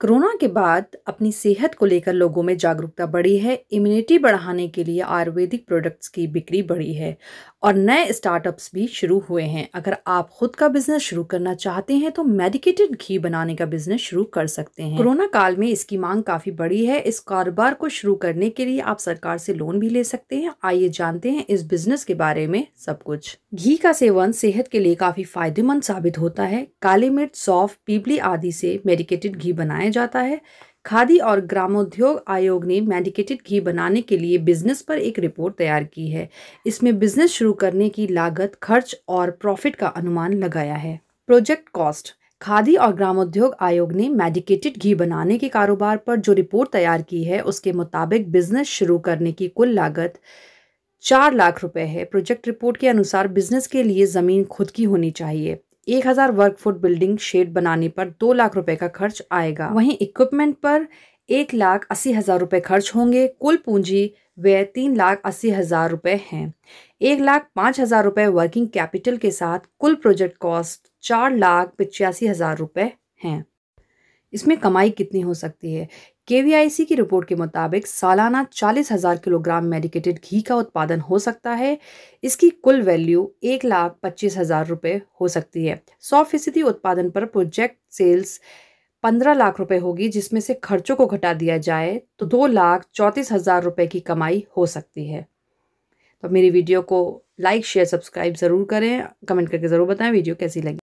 corona के बाद अपनी सेहत को लेकर लोगों में जागरूकता बढ़ी है इम्यूनिटी बढ़ाने के लिए आयुर्वेदिक प्रोडक्ट्स की बिक्री बढ़ी है और नए स्टार्टअप्स भी शुरू हुए हैं अगर आप खुद का बिजनेस शुरू करना चाहते हैं तो मेडिकेटेड घी बनाने का बिजनेस शुरू कर सकते हैं कोरोना काल में इसकी मांग काफी बढ़ी है इस कारोबार को शुरू करने के लिए आप सरकार से लोन भी ले सकते हैं आइए जानते हैं इस बिजनेस के बारे में सब कुछ घी का सेवन सेहत के लिए काफी फायदेमंद साबित होता है काली मिर्च सौफ पीपली आदि से मेडिकेटेड घी बनाए बनाया जाता है खादी और ग्रामोद्योग आयोग ने मेडिकेटेड घी बनाने के लिए बिजनेस पर एक रिपोर्ट तैयार की है इसमें बिजनेस शुरू करने की लागत खर्च और प्रॉफिट का अनुमान लगाया है प्रोजेक्ट कॉस्ट खादी और ग्रामोद्योग आयोग ने मेडिकेटेड घी बनाने के कारोबार पर जो रिपोर्ट तैयार की है उसके मुताबिक बिजनेस शुरू करने की कुल लागत चार लाख रुपए है प्रोजेक्ट रिपोर्ट के अनुसार बिजनेस के लिए ज़मीन खुद की होनी चाहिए एक हजार वर्क फुट बिल्डिंग शेड बनाने पर दो लाख रुपए का खर्च आएगा वहीं इक्विपमेंट पर एक लाख अस्सी हजार रुपये खर्च होंगे कुल पूंजी वे तीन लाख अस्सी हजार रुपये हैं एक लाख पाँच हजार रुपये वर्किंग कैपिटल के साथ कुल प्रोजेक्ट कॉस्ट चार लाख पचासी हजार रुपये हैं इसमें कमाई कितनी हो सकती है के की रिपोर्ट के मुताबिक सालाना चालीस हज़ार किलोग्राम मेडिकेटेड घी का उत्पादन हो सकता है इसकी कुल वैल्यू एक लाख पच्चीस हज़ार रुपये हो सकती है सौ फीसदी उत्पादन पर प्रोजेक्ट सेल्स पंद्रह लाख रुपए होगी जिसमें से खर्चों को घटा दिया जाए तो दो लाख चौंतीस हज़ार रुपये की कमाई हो सकती है तो मेरी वीडियो को लाइक शेयर सब्सक्राइब ज़रूर करें कमेंट करके ज़रूर बताएं वीडियो कैसी लगी